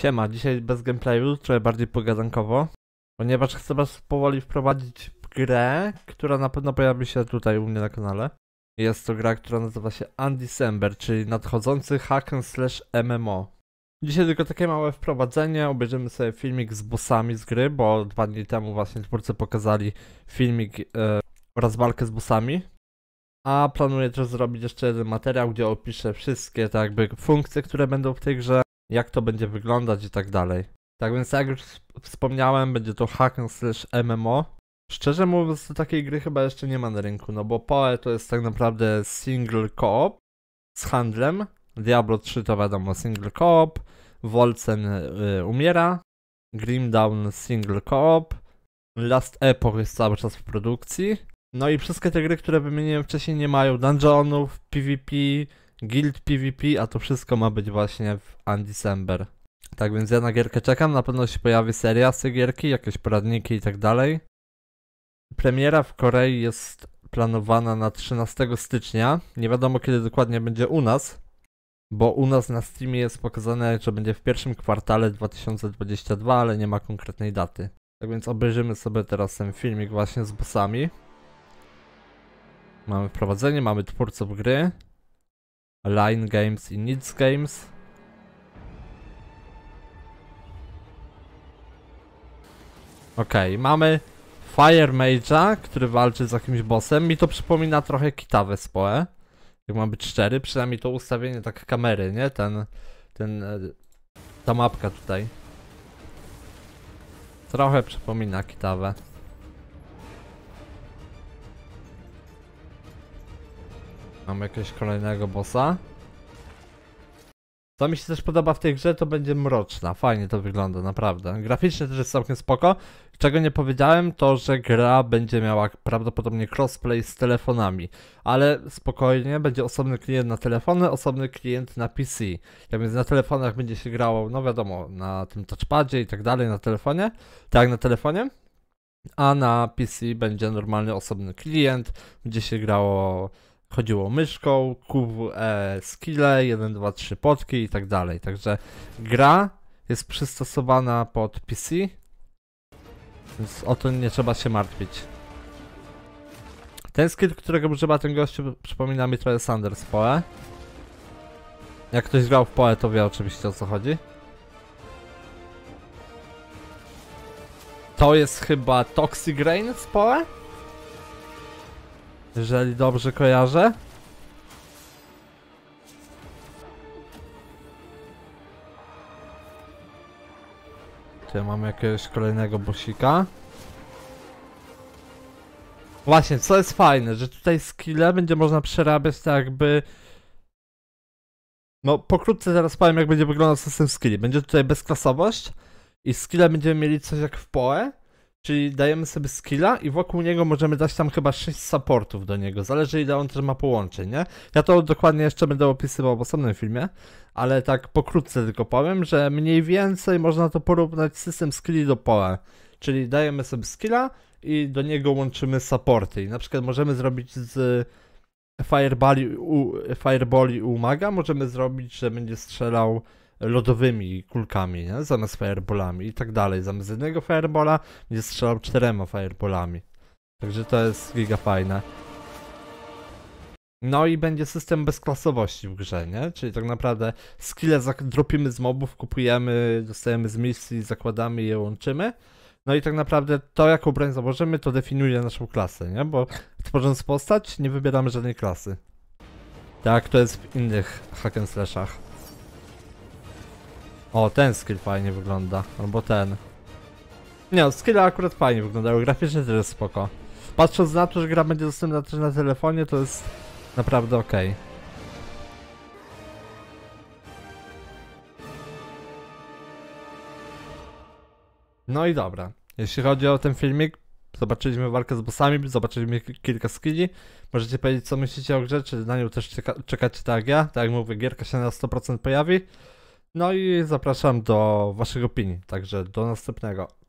Siema, dzisiaj bez gameplayu, trochę bardziej pogadankowo, ponieważ chcę was powoli wprowadzić w grę, która na pewno pojawi się tutaj u mnie na kanale. Jest to gra, która nazywa się Undecember, czyli nadchodzący hack and slash MMO. Dzisiaj tylko takie małe wprowadzenie, obejrzymy sobie filmik z bossami z gry, bo dwa dni temu właśnie twórcy pokazali filmik yy, e, oraz walkę z bossami. A planuję też zrobić jeszcze jeden materiał, gdzie opiszę wszystkie tak jakby funkcje, które będą w tej grze jak to będzie wyglądać i tak dalej. Tak więc jak już wspomniałem, będzie to hack slash MMO. Szczerze mówiąc, to takiej gry chyba jeszcze nie ma na rynku, no bo PoE to jest tak naprawdę single co-op z handlem. Diablo 3 to wiadomo single co-op, Volcen y, umiera, Grim Down single co-op, Last Epoch jest cały czas w produkcji. No i wszystkie te gry, które wymieniłem wcześniej nie mają dungeonów, PvP, Guild PvP, a to wszystko ma być właśnie w Undecember. Tak więc ja na gierkę czekam, na pewno się pojawi seria z tej gierki, jakieś poradniki i tak dalej. Premiera w Korei jest planowana na 13 stycznia. Nie wiadomo kiedy dokładnie będzie u nas, bo u nas na Steamie jest pokazane, że będzie w pierwszym kwartale 2022, ale nie ma konkretnej daty. Tak więc obejrzymy sobie teraz ten filmik właśnie z bossami. Mamy wprowadzenie, mamy twórców gry. Line Games i Needs Games. Okej, okay, mamy Fire Mage'a, który walczy z jakimś bossem. Mi to przypomina trochę Kitawę z Poe. Jak mam być szczery, przynajmniej to ustawienie tak kamery, nie? Ten, ten, e, ta mapka tutaj. Trochę przypomina Kitawę. Mam jakiegoś kolejnego bossa. Co mi się też podoba w tej grze, to będzie mroczna. Fajnie to wygląda, naprawdę. Graficznie też jest całkiem spoko. Czego nie powiedziałem, to że gra będzie miała prawdopodobnie crossplay z telefonami. Ale spokojnie, będzie osobny klient na telefony, osobny klient na PC. Jak więc na telefonach będzie się grało, no wiadomo, na tym touchpadzie i tak dalej, na telefonie. Tak, na telefonie. A na PC będzie normalny osobny klient, będzie się grało chodziło myszką, kup e, skille, 1, 2, 3 potki i tak dalej. Także gra jest przystosowana pod PC, więc o to nie trzeba się martwić. Ten skill, którego używa ten gościu, przypomina mi trochę Sander Poe. Jak ktoś grał w Poe, to wie oczywiście o co chodzi. To jest chyba Toxic Rain z Poe? Jeżeli dobrze kojarzę. Czy ja mam jakiegoś kolejnego bosika? Właśnie, co jest fajne, że tutaj skille będzie można przerabiać tak jakby... No, pokrótce zaraz powiem jak będzie wyglądał system skilli. Będzie tutaj bezklasowość i skille będziemy mieli coś jak w POE, Czyli dajemy sobie skilla i wokół niego możemy dać tam chyba 6 supportów do niego. Zależy ile on też ma połączeń, nie? Ja to dokładnie jeszcze będę opisywał w osobnym filmie, ale tak pokrótce tylko powiem, że mniej więcej można to porównać system skilli do pola. Czyli dajemy sobie skilla i do niego łączymy supporty. I na przykład możemy zrobić z firebali u, fireboli możemy zrobić, że będzie strzelał lodowymi kulkami, nie? zamiast fireballami i tak dalej. Zamiast jednego firebola będzie strzelał czterema fireballami. Także to jest giga fajne. No i będzie system bezklasowości w grze, nie? Czyli tak naprawdę skille dropimy z mobów, kupujemy, dostajemy z misji, zakładamy i je łączymy. No i tak naprawdę to, jaką broń założymy, to definiuje naszą klasę, nie? Bo tworząc postać nie wybieramy żadnej klasy. Tak, to jest w innych hack and slashach. O, ten skill fajnie wygląda. Albo ten. Nie, no, skill akurat fajnie wyglądają. Graficznie też jest spoko. Patrząc na to, że gra będzie dostępna też na telefonie, to jest naprawdę ok. No i dobra. Jeśli chodzi o ten filmik, zobaczyliśmy walkę z bossami, zobaczyliśmy kilka skilli. Możecie powiedzieć, co myślicie o grze, czy na nią też czeka czekacie tak jak ja. Tak jak mówię, gierka się na 100% pojawi. No i zapraszam do Waszych opinii. Także do następnego.